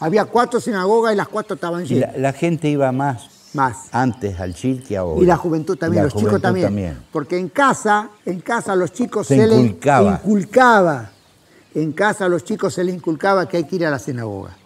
Había cuatro sinagogas y las cuatro estaban llenas. La, gente iba más. Más. Antes al Chil que ahora. Y la juventud también, los chicos también. Porque en casa, en casa los chicos se, En casa a los chicos se les inculcaba que hay que ir a la sinagoga.